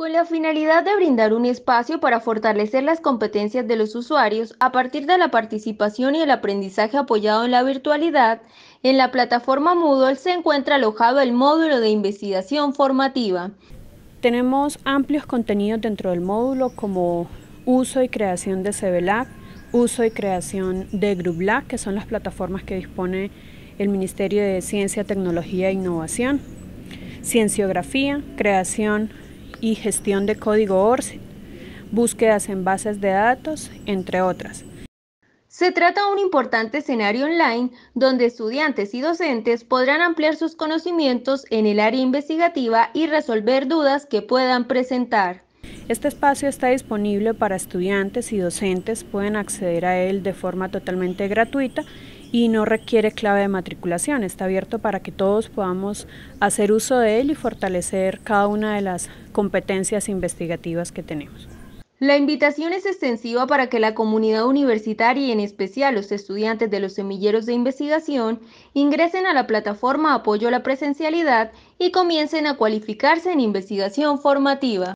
Con la finalidad de brindar un espacio para fortalecer las competencias de los usuarios a partir de la participación y el aprendizaje apoyado en la virtualidad, en la plataforma Moodle se encuentra alojado el módulo de investigación formativa. Tenemos amplios contenidos dentro del módulo como uso y creación de CBLAC, uso y creación de Grublab, que son las plataformas que dispone el Ministerio de Ciencia, Tecnología e Innovación, cienciografía, creación y gestión de código ORCE, búsquedas en bases de datos, entre otras. Se trata de un importante escenario online donde estudiantes y docentes podrán ampliar sus conocimientos en el área investigativa y resolver dudas que puedan presentar. Este espacio está disponible para estudiantes y docentes, pueden acceder a él de forma totalmente gratuita y no requiere clave de matriculación. Está abierto para que todos podamos hacer uso de él y fortalecer cada una de las competencias investigativas que tenemos. La invitación es extensiva para que la comunidad universitaria y en especial los estudiantes de los semilleros de investigación ingresen a la plataforma Apoyo a la Presencialidad y comiencen a cualificarse en investigación formativa.